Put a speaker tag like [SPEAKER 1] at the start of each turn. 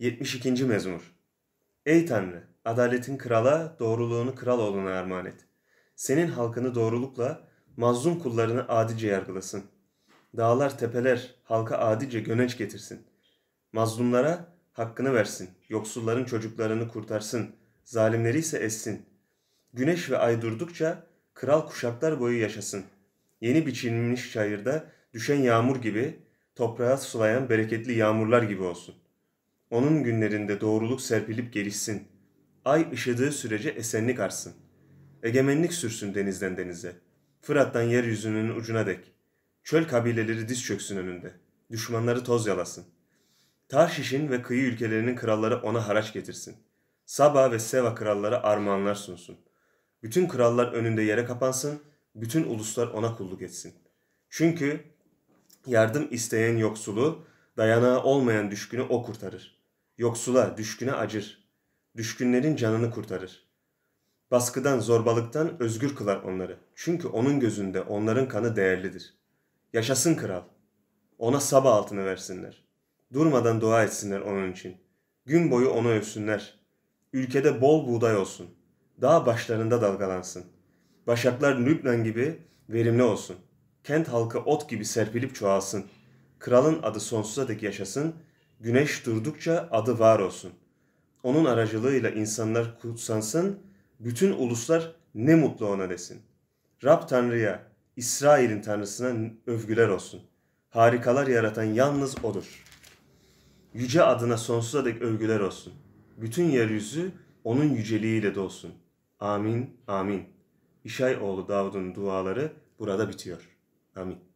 [SPEAKER 1] 72. Mezmur Ey Tanrı! Adaletin krala, doğruluğunu kral oğluna armağan et. Senin halkını doğrulukla, mazlum kullarını adice yargılasın. Dağlar, tepeler halka adice göneç getirsin. Mazlumlara hakkını versin, yoksulların çocuklarını kurtarsın, zalimleri ise essin. Güneş ve ay durdukça kral kuşaklar boyu yaşasın. Yeni biçilmiş çayırda düşen yağmur gibi, toprağı sulayan bereketli yağmurlar gibi olsun.'' Onun günlerinde doğruluk serpilip gelişsin. Ay ışıdığı sürece esenlik arsın. Egemenlik sürsün denizden denize. Fırat'tan yeryüzünün ucuna dek. Çöl kabileleri diz çöksün önünde. Düşmanları toz yalasın. Tarşiş'in ve kıyı ülkelerinin kralları ona haraç getirsin. Saba ve Seva kralları armağanlar sunsun. Bütün krallar önünde yere kapansın, bütün uluslar ona kulluk etsin. Çünkü yardım isteyen yoksulu, dayanağı olmayan düşkünü o kurtarır yoksula, düşküne acır. Düşkünlerin canını kurtarır. Baskıdan, zorbalıktan özgür kılar onları. Çünkü onun gözünde onların kanı değerlidir. Yaşasın kral. Ona sabah altını versinler. Durmadan dua etsinler onun için. Gün boyu onu övsünler. Ülkede bol buğday olsun. Dağ başlarında dalgalansın. Başaklar Lübnan gibi verimli olsun. Kent halkı ot gibi serpilip çoğalsın. Kralın adı sonsuza dek yaşasın.'' Güneş durdukça adı var olsun. Onun aracılığıyla insanlar kutsansın, bütün uluslar ne mutlu ona desin. Rab Tanrı'ya, İsrail'in Tanrısına övgüler olsun. Harikalar yaratan yalnız O'dur. Yüce adına sonsuza dek övgüler olsun. Bütün yeryüzü O'nun yüceliğiyle dolsun. Amin, amin. İşay oğlu Davud'un duaları burada bitiyor.
[SPEAKER 2] Amin.